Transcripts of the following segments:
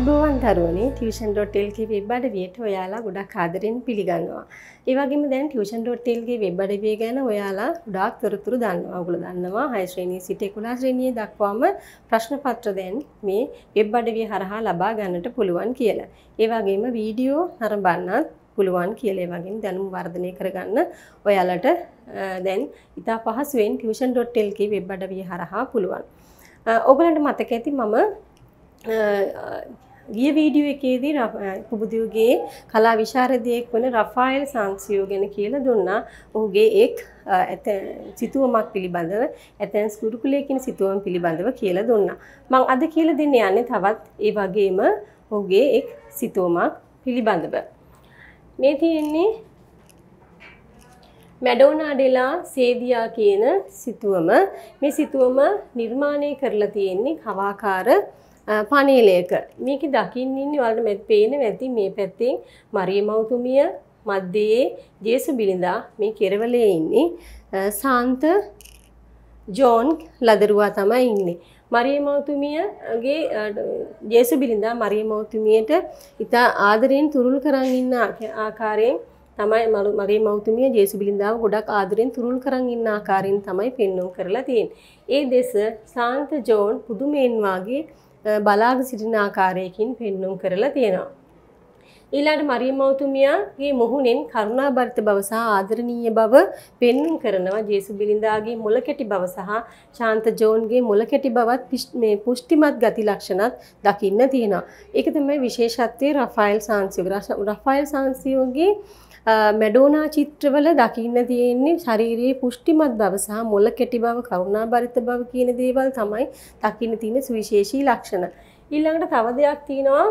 අම්බුවන් තරුවනේ tuition ඩොට්ටෙල්ගේ web අඩවියට ඔයාලා ගොඩක් ආදරෙන් පිළිගන්නවා. ඒ වගේම දැන් ටියෂන් ඩොට්ටෙල්ගේ වෙබ් අඩවිය ගැන ඔයාලා ගොඩාක් තොරතුරු දන්නවා. ඔයගොල්ලෝ දන්නවා 6 ශ්‍රේණියේ සිට 11 ශ්‍රේණියේ දක්වාම ප්‍රශ්න පත්‍ර දැන් මේ වෙබ් අඩවිය හරහා ලබා ගන්නට පුළුවන් කියලා. ඒ වගේම වීඩියෝ නරඹන්නත් පුළුවන් කියලා ඒ වගේම දැනුම වර්ධනය කරගන්න ඔයාලට දැන් ඉතා පහසුවෙන් tuition.lk වෙබ් අඩවිය හරහා පුළුවන්. ඔයගලන්ට මතක ඇති මම ගිය වීඩියෝ එකේදී කුබුදියුගේ කලා විශාරදයෙක් වන රෆායල් සංක්සියෝ ගැන කියලා දුන්නා. ඔහුගේ එක් සිතුවමක් පිළිබඳව ඇතැන්ස් ගුරුකුලයකින් සිතුවම් පිළිබඳව කියලා දුන්නා. මං අද කියලා දෙන්න යන්නේ තවත් ඒ වගේම ඔහුගේ එක් සිතුවමක් පිළිබඳව. මේ තියෙන්නේ මැඩෝනාඩෙලා සේදියා කියන සිතුවම මේ සිතුවම නිර්මාණය කරලා තියෙන්නේ කවාකාර පනීලයක මේක දකින්න ඉන්න වලට මෙත් පේන ඇති මේ පැත්තෙන් මරිය මවතුමිය මධ්‍යයේ ජේසු බිලිඳා මේ කෙරවලේ ඉන්නේ සාන්ත ජෝන් ලදරුවා තමයි ඉන්නේ. මරිය මවතුමියගේ ජේසු බිලිඳා මරිය මවතුමියට ඉතා ආදරයෙන් තුරුල් කරන් ඉන්න ආකාරයෙන් තමයි මගේ මෞතුමිය ජේසු බිලිඳාව ගොඩක් ආදරෙන් තුරුල් කරන් ඉන්න ආකාරයෙන් තමයි පෙන්වුම් කරලා තියෙන්නේ. ඒ දෙස සාන්ත ජෝන් පුදුමෙන් වාගේ බලාග සිටින ආකාරයකින් පෙන්නුම් කරලා තියෙනවා. ඊළාට මරියම් මවතුමියගේ මොහුනෙන් කරුණාබරිත බව සහ ආදරණීය බව පෙන්වීම කරනවා ජේසු බිලින්දාගේ මුලකැටි බව සහ ශාන්ත ජෝන්ගේ මුලකැටි බවත් මේ පුෂ්ටිමත් ගති ලක්ෂණත් දකින්න තියෙනවා. ඒක තමයි විශේෂත්වයේ රෆායිල් සාන්සියෝ රෆායිල් සාන්සියෝගේ මැඩෝනා චිත්‍රවල දකින්න තියෙන්නේ ශරීරයේ පුෂ්ටිමත් බව සහ මොළ කෙටි බව, කරුණාබරිත බව කියන දේවල් තමයි දකින්න තියෙන සුවිශේෂී ලක්ෂණ. ඊළඟට තව දෙයක් තියෙනවා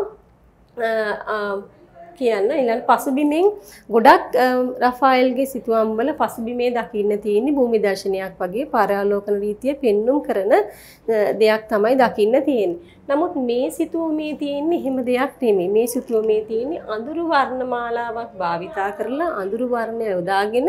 කියන්න ඊළඟ පසුබිමෙන් ගොඩක් රෆායිල්ගේ සිතුවම් වල පසුබිමේ දකින්න තියෙන්නේ භූමි දර්ශනයක් වගේ පාරාලෝකන රීතිය පෙන්눔 කරන දෙයක් තමයි දකින්න තියෙන්නේ. නමුත් මේ සිතුවමේ තියෙන්නේ එහෙම දෙයක් නෙමෙයි. මේ සිතුවමේ තියෙන්නේ අඳුරු වර්ණමාලාවක් භාවිතා කරලා අඳුරු වර්ණය යොදාගෙන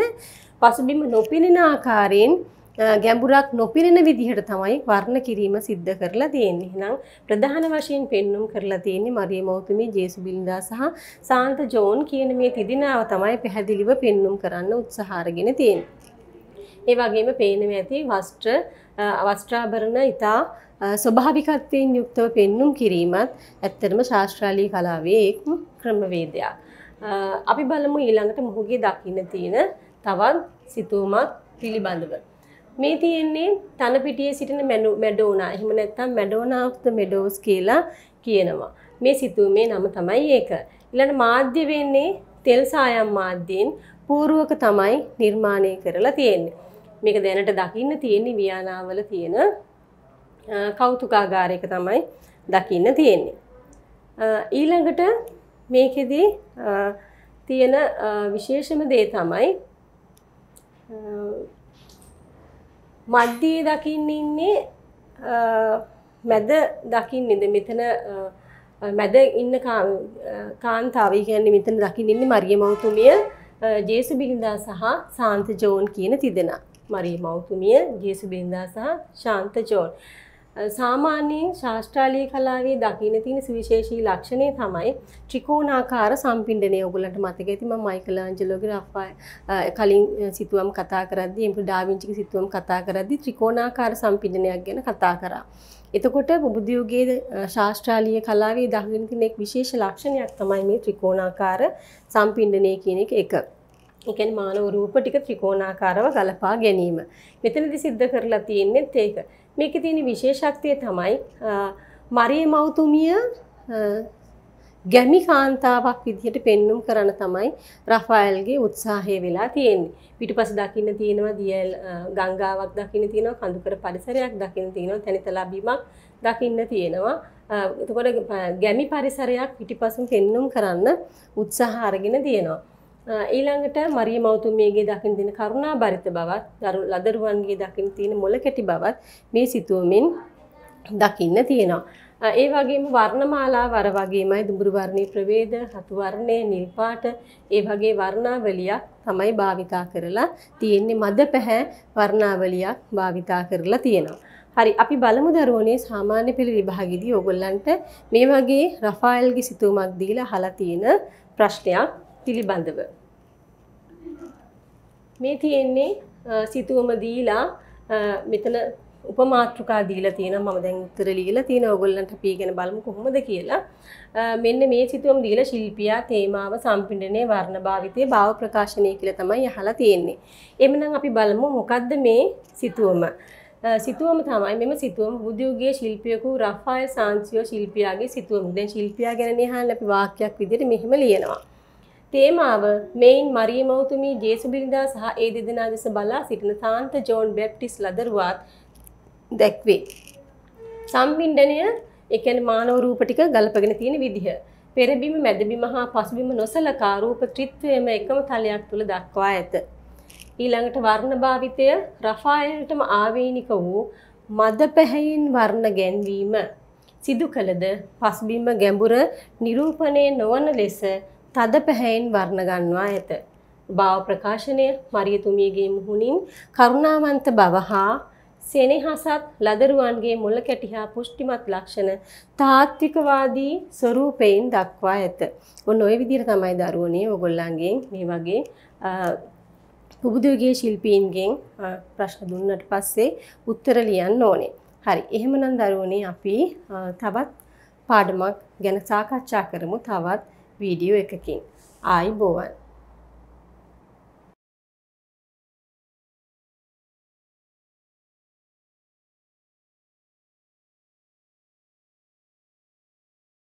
පසුබිම නොපෙනෙන ආකාරයෙන් ගැඹුරක් නොපිරෙන විදිහට තමයි වර්ණ කිරීම සිද්ධ කරලා තියෙන්නේ. එහෙනම් ප්‍රධාන වශයෙන් පෙන්눔 කරලා තියෙන්නේ මරිය මෞතුමී, ජේසු බිල්දා සහ සාන්ත ජෝන් කියන මේ තිදිනාව තමයි පැහැදිලිව පෙන්눔 කරන්න උත්සාහ අරගෙන තියෙන්නේ. ඒ වගේම පේනම ඇති වස්ත්‍ර වස්ත්‍රාභරණ ඊතා ස්වභාවිකත්වයෙන් යුක්තව පෙන්눔 කිරීමත් ඇත්තටම ශාස්ත්‍රාලී කලාවේ එක් ක්‍රමවේදයක්. අපි බලමු ඊළඟට මොහුගේ දකින්න තියෙන තවත් සිතුවමක් පිළිබඳව. මේ තියෙන්නේ තන පිටියේ සිටින මැඩෝනා. එහෙම නැත්නම් මැඩෝනා of the Meadows කියලා කියනවා. මේ සිතුමේ නම තමයි ඒක. ඊළඟ මාධ්‍ය වෙන්නේ තෙල් සායම් මාධ්‍යෙන් පූර්වක තමයි නිර්මාණය කරලා තියෙන්නේ. මේක දැනට දකින්න තියෙන්නේ වියානාවල තියෙන කෞතුකාගාරයක තමයි දකින්න තියෙන්නේ. ඊළඟට මේකෙදී තියෙන විශේෂම දේ තමයි මධ්‍යයේ දකින්න ඉන්නේ මැද දකින්නේද මෙතන මැද ඉන්න කාන්තාව කියන්නේ මෙතන දකින්න ඉන්නේ මරිය මෞතුමිය ජේසු බිරිඳා සහ සාන්ත ජෝන් කියන තිදෙනා. මරිය මෞතුමිය ජේසු බිරිඳා සහ ශාන්ත ජෝන්. සාමාන්‍යයෙන් ශාස්ත්‍රාලීය කලාවේ දකින්න තියෙන සුවිශේෂී ලක්ෂණය තමයි ත්‍රිකෝණාකාර සම්පින්ඩනය. ඔයගොල්ලන්ට මතක ඇති මම මයිකල් ඇන්ජලෝගේ රෆායි කලින් සිතුවම් කතා කරද්දී එම්ප්‍රි ඩාවින්චිගේ සිතුවම් කතා කරද්දී ත්‍රිකෝණාකාර සම්පින්ඩනයක් ගැන කතා කරා. එතකොට බුද්ධ යුගයේ ශාස්ත්‍රාලීය කලාවේ දකින්න තියෙන එක් විශේෂ ලක්ෂණයක් තමයි මේ ත්‍රිකෝණාකාර සම්පින්ඩනය කියන එක. එකන් මානව රූප ටික ත්‍රිකෝණාකාරව ගලපා ගැනීම. මෙතනදි සිද්ධ කරලා තියෙන්නේත් ඒක. මේකේ තියෙන විශේෂත්වය තමයි මරිය මෞතුමිය ගැමි කාන්තාවක් විදිහට පෙන්눔 කරන තමයි රෆායල්ගේ උත්සාහය වෙලා තියෙන්නේ. පිටිපස දකින්න තියෙනවා දියල් ගංගාවක් දකින්න තියෙනවා කඳුකර පරිසරයක් දකින්න තියෙනවා තනිතලා බිමක් දකින්න තියෙනවා. එතකොට ගැමි පරිසරයක් පිටිපසෙන් පෙන්눔 කරන්න උත්සාහ අරගෙන තියෙනවා. ඊළඟට මරිය මවතුමියගේ දකින් දෙන කරුණා බරිත බවත් දරු ලදරුවන්ගේ දකින් තියෙන මොල කැටි බවත් මේ සිතුවමින් දකින්න තියෙනවා. ඒ වගේම වර්ණමාලා වර වගේමයි දුඹුරු වර්ණයේ ප්‍රවේද, හතු වර්ණයේ නිල් පාට, ඒ වගේ වර්ණාවලියක් තමයි භාවිතා කරලා තියෙන්නේ මද පැහැ වර්ණාවලියක් භාවිතා කරලා තියෙනවා. හරි අපි බලමු දරුවනේ සාමාන්‍ය පෙළ විභාගෙදී ඕගොල්ලන්ට මේ වගේ රෆායල්ගේ සිතුවමක් දීලා අහලා තියෙන ප්‍රශ්නයක් පිළිබඳව. මේ තියෙන්නේ සිතුවම දීලා මෙතන උපමාත්‍රකා දීලා තියෙනවා මම දැන් උත්තර ලියලා තියෙනවා ඔයගොල්ලන්ට අපි ඉගෙන බලමු කොහොමද කියලා. මෙන්න මේ සිතුවම් දීලා ශිල්පියා තේමාව සම්පින්ඩනයේ වර්ණ භාවිතයේ භාව ප්‍රකාශනය කියලා තමයි අහලා තියෙන්නේ. එමනම් අපි බලමු මොකද්ද මේ සිතුවම. සිතුවම තමයි මෙම සිතුවම බුදුගේ ශිල්පියකු රෆායල් සාන්සියෝ ශිල්පියාගේ සිතුවම. දැන් ශිල්පියා ගැන නිහාන් අපි වාක්‍යයක් විදිහට මෙහිම ලියනවා. තේමාව මෙයින් මරියමෞතුමී ජේසුබිරිදා සහ ඒ දෙදෙනා දෙස බලා සිටින සාන්ත ජෝන් බැප්ටිස් ලදරුවාත් දැක්වේ. සම්පින්ඩනය එකන මානව රූප ටික ගලපගෙන තියෙන විදිහ. පෙරබිම මැදබිම හා පසුබිම නොසලකා රූප ත්‍රිත්වයම එකම තලයක් තුල දක්වා ඇත. ඊළඟට වර්ණ භාවිතය රෆායල්ටම ආවේනික වූ මද පැහැයෙන් වර්ණ ගැන්වීම සිදු කළද පසුබිම ගැඹුර නිරූපණය නොවන ලෙස තද පැහැයෙන් වර්ණගන්වා ඇත. භාව ප්‍රකාශනය මරියතුමියගේ මුහුණින් කරුණාවන්ත බව හා සෙනෙහසත් ලදරුවන්ගේ මුල කැටිහා පුෂ්ටිමත් ලක්ෂණ තාත්විකවාදී ස්වරූපයෙන් දක්වා ඇත. ඔන්න ඔය විදිහට තමයි දරුවනේ ඔයගොල්ලන්ගෙන් මේ වගේ පුබුදුගේ ශිල්පීන්ගෙන් ප්‍රශ්න දුන්නට පස්සේ උත්තර ලියන්න ඕනේ. හරි. එහෙමනම් දරුවනේ අපි තවත් පාඩමක් ගැන සාකච්ඡා කරමු. තවත් වීඩියෝ එකකින් ආයිබෝවන්